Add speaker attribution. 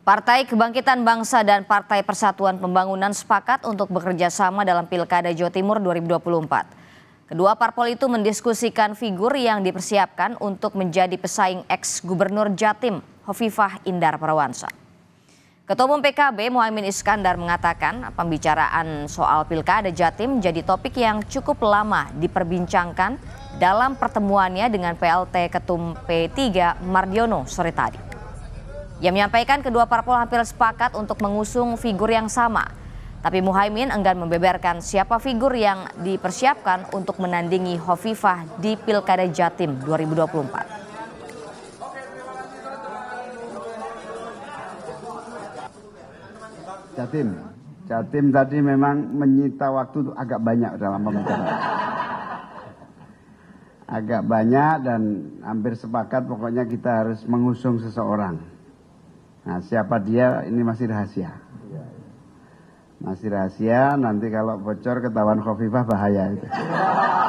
Speaker 1: Partai Kebangkitan Bangsa dan Partai Persatuan Pembangunan sepakat untuk bekerja sama dalam Pilkada Jawa Timur 2024. Kedua parpol itu mendiskusikan figur yang dipersiapkan untuk menjadi pesaing ex-gubernur Jatim, Hovifah Indar Parawansa. Ketua Umum PKB Muhaimin Iskandar mengatakan pembicaraan soal Pilkada Jatim jadi topik yang cukup lama diperbincangkan dalam pertemuannya dengan PLT Ketum P3 Mardiono sore tadi. Ia menyampaikan kedua parpol hampir sepakat untuk mengusung figur yang sama. Tapi Muhaimin enggan membeberkan siapa figur yang dipersiapkan untuk menandingi Hovifah di Pilkada Jatim 2024.
Speaker 2: Jatim, Jatim tadi memang menyita waktu agak banyak dalam pembicaraan. Agak banyak dan hampir sepakat pokoknya kita harus mengusung seseorang. Nah, siapa dia ini masih rahasia. Iya, iya. Masih rahasia, nanti kalau bocor ketahuan Khofifah bahaya itu.